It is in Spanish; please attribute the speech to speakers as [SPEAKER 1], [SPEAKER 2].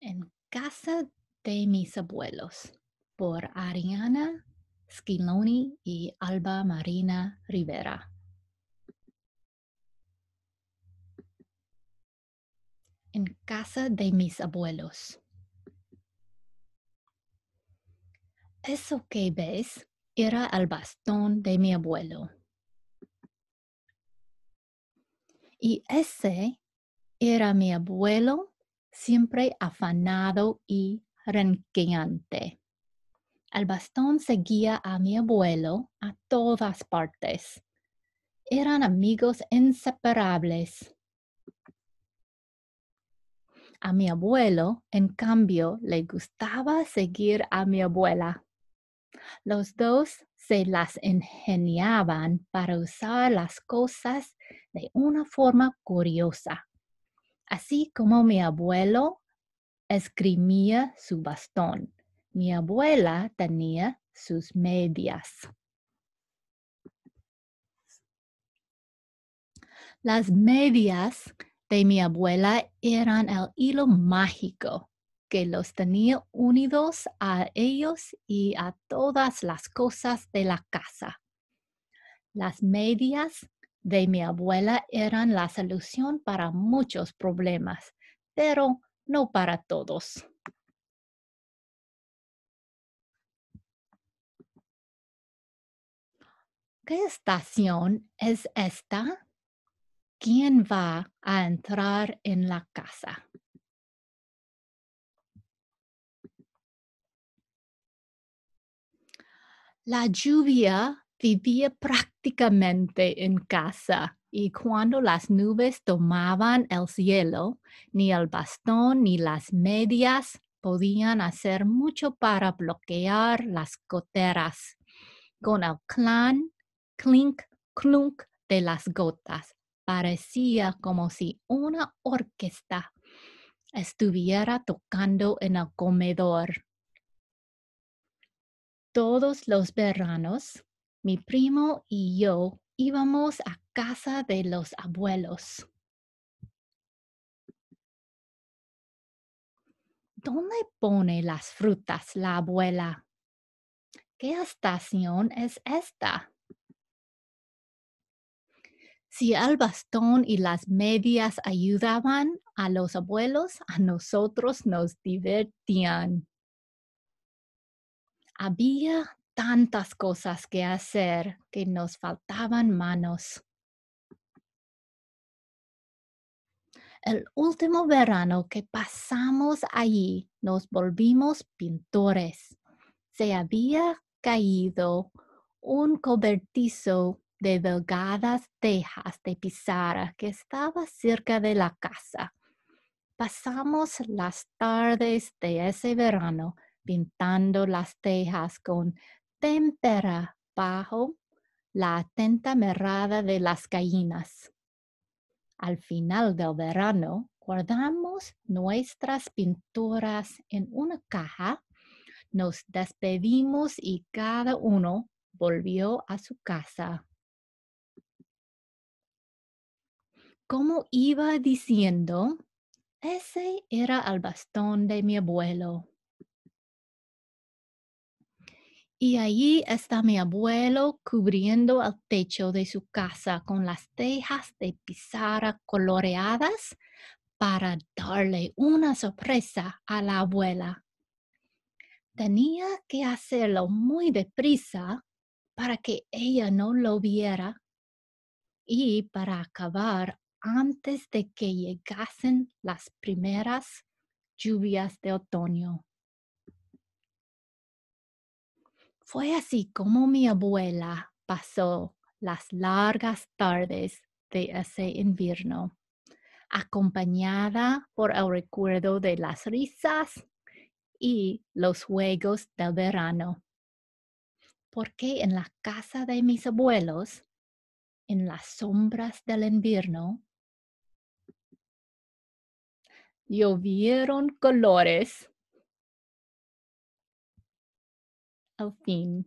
[SPEAKER 1] En casa de mis abuelos por Ariana Schiloni y Alba Marina Rivera. En casa de mis abuelos. Eso que ves era el bastón de mi abuelo. Y ese era mi abuelo siempre afanado y renqueante. El bastón seguía a mi abuelo a todas partes. Eran amigos inseparables. A mi abuelo, en cambio, le gustaba seguir a mi abuela. Los dos se las ingeniaban para usar las cosas de una forma curiosa así como mi abuelo escribía su bastón. Mi abuela tenía sus medias. Las medias de mi abuela eran el hilo mágico que los tenía unidos a ellos y a todas las cosas de la casa. Las medias de mi abuela eran la solución para muchos problemas, pero no para todos. ¿Qué estación es esta? ¿Quién va a entrar en la casa? La lluvia vivía prácticamente en casa y cuando las nubes tomaban el cielo, ni el bastón ni las medias podían hacer mucho para bloquear las goteras. Con el clan, clink, clunk de las gotas, parecía como si una orquesta estuviera tocando en el comedor. Todos los veranos mi primo y yo íbamos a casa de los abuelos. ¿Dónde pone las frutas la abuela? ¿Qué estación es esta? Si el bastón y las medias ayudaban a los abuelos, a nosotros nos divertían. Había tantas cosas que hacer que nos faltaban manos. El último verano que pasamos allí nos volvimos pintores. Se había caído un cobertizo de delgadas tejas de pizarra que estaba cerca de la casa. Pasamos las tardes de ese verano pintando las tejas con tempera bajo la atenta mirada de las gallinas. Al final del verano, guardamos nuestras pinturas en una caja, nos despedimos y cada uno volvió a su casa. Como iba diciendo, ese era el bastón de mi abuelo. Y allí está mi abuelo cubriendo el techo de su casa con las tejas de pizarra coloreadas para darle una sorpresa a la abuela. Tenía que hacerlo muy deprisa para que ella no lo viera y para acabar antes de que llegasen las primeras lluvias de otoño. Fue así como mi abuela pasó las largas tardes de ese invierno, acompañada por el recuerdo de las risas y los juegos del verano. Porque en la casa de mis abuelos, en las sombras del invierno, llovieron colores Elfine.